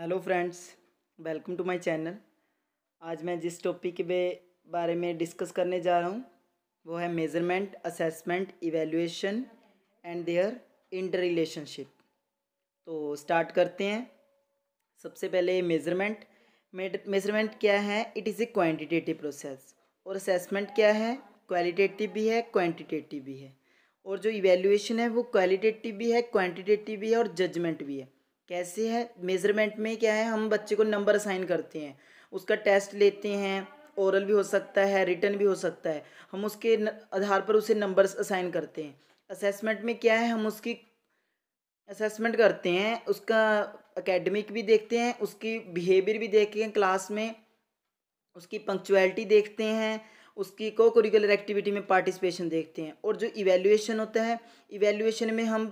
hello friends welcome to my channel आज मैं जिस टॉपिक के बारे में डिस्कस करने जा रहा हूँ वो है measurement assessment evaluation and their inter relationship तो स्टार्ट करते हैं सबसे पहले मेजरमेंट मेजरमेंट क्या है it is a quantitative process और असेसमेंट क्या है क्वालिटेटिव भी है क्वान्टिटेटिव भी है और जो इवेल्यूएशन है वो क्वालिटेटिव भी है क्वान्टिटेटिव भी है और जजमेंट भी है कैसे है मेज़रमेंट में क्या है हम बच्चे को नंबर असाइन करते हैं उसका टेस्ट लेते हैं ओरल भी हो सकता है रिटर्न भी हो सकता है हम उसके आधार पर उसे नंबर्स असाइन करते हैं असेसमेंट में क्या है हम उसकी असेसमेंट करते हैं उसका एकेडमिक भी देखते हैं उसकी बिहेवियर भी देखते हैं क्लास में उसकी पंक्चुअलिटी देखते हैं उसकी को करिकुलर एक्टिविटी में पार्टिसिपेशन देखते हैं और जो इवेल्यूशन होता है इवेल्यूशन में हम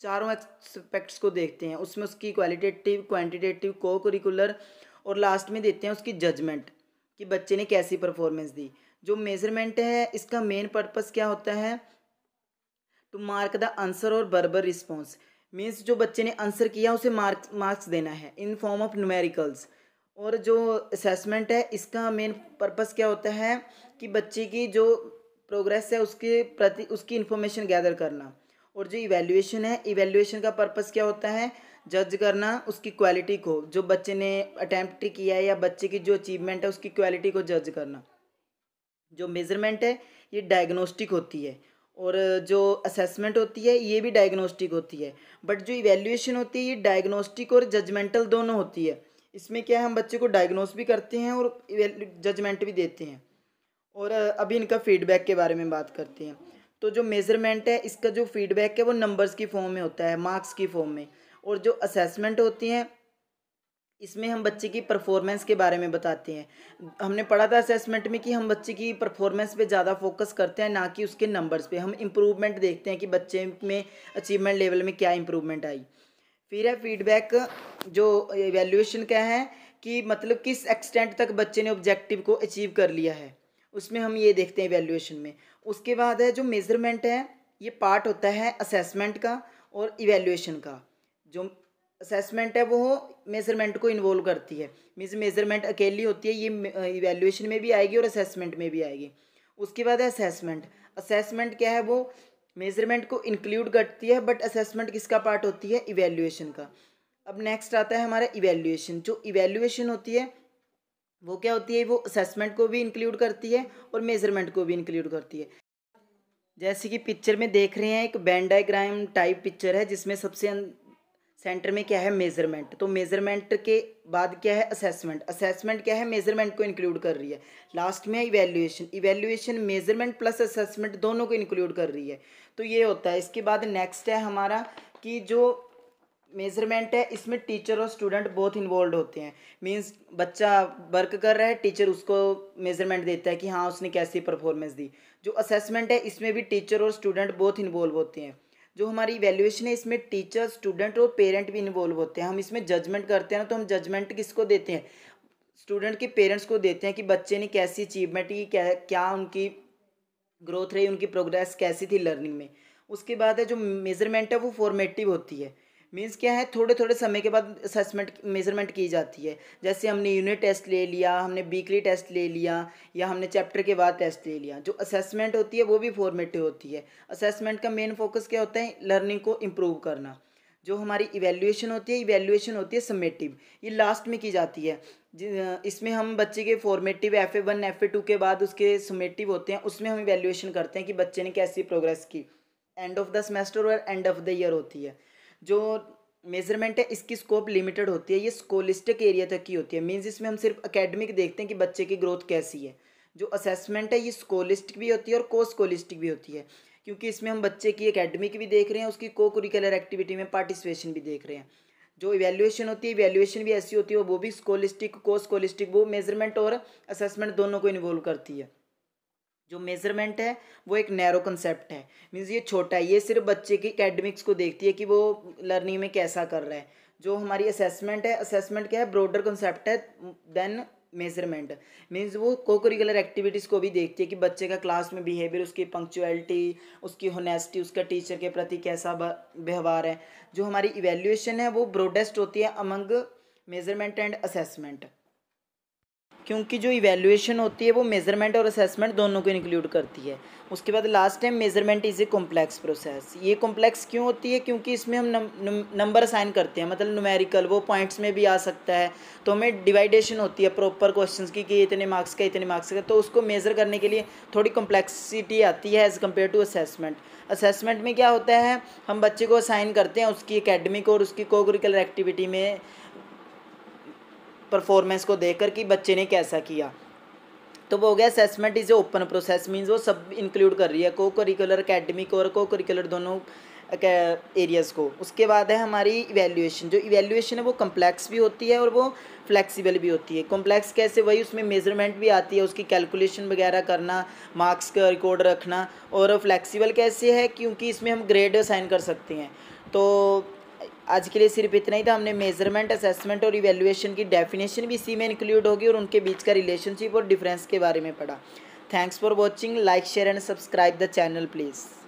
चारों एस्पेक्ट्स को देखते हैं उसमें उसकी क्वालिटेटिव क्वांटिटेटिव को करिकुलर और लास्ट में देते हैं उसकी जजमेंट कि बच्चे ने कैसी परफॉर्मेंस दी जो मेजरमेंट है इसका मेन पर्पज़ क्या होता है टू मार्क द आंसर और बर्बर रिस्पॉन्स मीन्स जो बच्चे ने आंसर किया उसे मार्क मार्क्स देना है इन फॉर्म ऑफ न्यूमेरिकल्स और जो असेसमेंट है इसका मेन पर्पस क्या होता है कि बच्चे की जो प्रोग्रेस है उसके प्रति उसकी इन्फॉर्मेशन गैदर करना और जो इवेल्युएशन है इवेल्युएशन का पर्पज़ क्या होता है जज करना उसकी क्वालिटी को जो बच्चे ने अटैम्प्ट किया है या बच्चे की जो अचीवमेंट है उसकी क्वालिटी को जज करना जो मेज़रमेंट है ये डायग्नोस्टिक होती है और जो असेसमेंट होती है ये भी डायग्नोस्टिक होती है बट जो इवेल्युएशन होती है ये डायग्नोस्टिक और जजमेंटल दोनों होती है इसमें क्या है हम बच्चे को डायग्नोस भी करते हैं और जजमेंट भी देते हैं और अभी इनका फीडबैक के बारे में बात करते हैं तो जो मेज़रमेंट है इसका जो फीडबैक है वो नंबर्स की फॉर्म में होता है मार्क्स की फॉर्म में और जो असेसमेंट होती हैं इसमें हम बच्चे की परफॉर्मेंस के बारे में बताते हैं हमने पढ़ा था असेसमेंट में कि हम बच्चे की परफॉर्मेंस पे ज़्यादा फोकस करते हैं ना कि उसके नंबर्स पे हम इम्प्रूवमेंट देखते हैं कि बच्चे में अचीवमेंट लेवल में क्या इम्प्रूवमेंट आई फिर है फीडबैक जो एवेल्यूशन का है कि मतलब किस एक्सटेंट तक बच्चे ने ऑब्जेक्टिव को अचीव कर लिया है उसमें हम ये देखते हैं इवेल्युएशन में उसके बाद है जो मेज़रमेंट है ये पार्ट होता है असेसमेंट का और इवेल्युएशन का जो असेसमेंट है वो मेज़रमेंट को इन्वॉल्व करती है मीन्स मेज़रमेंट अकेली होती है ये इवेल्यूशन में भी आएगी और असेसमेंट में भी आएगी उसके बाद है असेसमेंट असेसमेंट क्या है वो मेज़रमेंट को इंक्लूड करती है बट असेसमेंट किसका पार्ट होती है इवेल्युएशन का अब नेक्स्ट आता है हमारा इवेल्यूशन जो इवेल्युएशन होती है वो क्या होती है वो असेसमेंट को भी इंक्लूड करती है और मेजरमेंट को भी इंक्लूड करती है जैसे कि पिक्चर में देख रहे हैं एक बैंड डायग्राम टाइप पिक्चर है जिसमें सबसे सेंटर अं-, में क्या है मेजरमेंट तो मेजरमेंट के बाद क्या है असेसमेंट असेसमेंट क्या है मेजरमेंट को इंक्लूड कर रही है लास्ट में है evaluation evaluation measurement plus assessment दोनों को इंक्लूड कर रही है तो ये होता है इसके बाद नेक्स्ट है हमारा कि जो मेजरमेंट है इसमें टीचर और स्टूडेंट बहुत इन्वॉल्व होते हैं मींस बच्चा वर्क कर रहा है टीचर उसको मेजरमेंट देता है कि हाँ उसने कैसी परफॉर्मेंस दी जो असेसमेंट है इसमें भी टीचर और स्टूडेंट बहुत इन्वॉल्व होते हैं जो हमारी वैल्यूएशन है इसमें टीचर स्टूडेंट और पेरेंट भी इन्वॉल्व होते हैं हम इसमें जजमेंट करते हैं ना तो हम जजमेंट किसको देते हैं स्टूडेंट के पेरेंट्स को देते हैं कि बच्चे ने कैसी अचीवमेंट की क्या क्या उनकी ग्रोथ रही उनकी प्रोग्रेस कैसी थी लर्निंग में उसके बाद है जो मेजरमेंट है वो फॉर्मेटिव होती है मीन्स क्या है थोड़े थोड़े समय के बाद असेसमेंट मेजरमेंट की जाती है जैसे हमने यूनिट टेस्ट ले लिया हमने वीकली टेस्ट ले लिया या हमने चैप्टर के बाद टेस्ट ले लिया जो असेसमेंट होती है वो भी फॉर्मेटिव होती है असेसमेंट का मेन फोकस क्या होता है लर्निंग को इम्प्रूव करना जो हमारी इवेल्यूएशन होती है इवेल्यूएशन होती है समेटिव ये लास्ट में की जाती है इसमें हम बच्चे के formative F A one F A two के बाद उसके समेटिव होते हैं उसमें हम इवेल्यूएशन करते हैं कि बच्चे ने कैसी प्रोग्रेस की एंड ऑफ द सेमेस्टर और एंड ऑफ द ईयर होती है जो मेजरमेंट है इसकी स्कोप लिमिटेड होती है ये स्कोलिस्टिक एरिया तक की होती है मीन्स इसमें हम सिर्फ अकेडमिक देखते हैं कि बच्चे की ग्रोथ कैसी है जो असेसमेंट है ये स्कोलिस्टिक भी होती है और को स्कोलिस्टिक भी होती है क्योंकि इसमें हम बच्चे की अकेडमिक भी देख रहे हैं उसकी को करिकुलर एक्टिविटी में पार्टिसिपेशन भी देख रहे हैं जो इवेल्युएशन होती है इवेल्युएशन भी ऐसी होती है वो भी स्कोलिस्टिक को स्कोलिस्टिक वो मेजरमेंट और असेसमेंट दोनों को इन्वॉल्व करती है जो मेजरमेंट है वो एक नैरो कंसेप्ट है मीन्स ये छोटा है ये सिर्फ बच्चे की एकेडमिक्स को देखती है कि वो लर्निंग में कैसा कर रहा है जो हमारी असेसमेंट है असेसमेंट क्या है ब्रॉडर कंसेप्ट है देन मेजरमेंट मीन्स वो को करिकुलर एक्टिविटीज़ को भी देखती है कि बच्चे का क्लास में बिहेवियर उसकी पंक्चुअलिटी उसकी होनेस्टी उसका टीचर के प्रति कैसा व्यवहार है जो हमारी इवेल्यूएशन है वो ब्रॉडेस्ट होती है अमंग मेजरमेंट एंड असेसमेंट क्योंकि जो इवेल्युएशन होती है वो मेजरमेंट और असेसमेंट दोनों को इंक्लूड करती है उसके बाद last time measurement is a complex process ये कॉम्प्लेक्स क्यों होती है क्योंकि इसमें हम नंबर असाइन करते हैं मतलब नुमेरिकल वो पॉइंट्स में भी आ सकता है तो हमें डिवाइडेशन होती है प्रॉपर क्वेश्चंस की कि इतने मार्क्स का इतने मार्क्स का तो उसको मेज़र करने के लिए थोड़ी कॉम्प्लेक्सिटी आती है as compare to assessment assessment में क्या होता है हम बच्चे को असाइन करते हैं उसकी अकेडमिक और उसकी कोकरिकुलर एक्टिविटी में परफॉर्मेंस को देख कर कि बच्चे ने कैसा किया तो वो हो गया assessment is a open process means वो सब इंक्लूड कर रही है को करिकुलर अकेडमिक और को करिकुलर दोनों एरियाज़ को उसके बाद है हमारी इवेल्यूएशन जो इवेल्यूएशन है वो कम्प्लेक्स भी होती है और वो फ्लेक्सिबल भी होती है कॉम्प्लेक्स कैसे वही उसमें मेजरमेंट भी आती है उसकी कैलकुलेशन वगैरह करना मार्क्स का रिकॉर्ड रखना और फ्लेक्सिबल कैसे है क्योंकि इसमें हम ग्रेड असाइन कर सकते हैं तो आज के लिए सिर्फ इतना ही था हमने मेजरमेंट असेसमेंट और इवेल्युएशन की डेफिनेशन भी इसी में इंक्लूड होगी और उनके बीच का रिलेशनशिप और डिफरेंस के बारे में पढ़ा thanks for watching like share and subscribe the channel please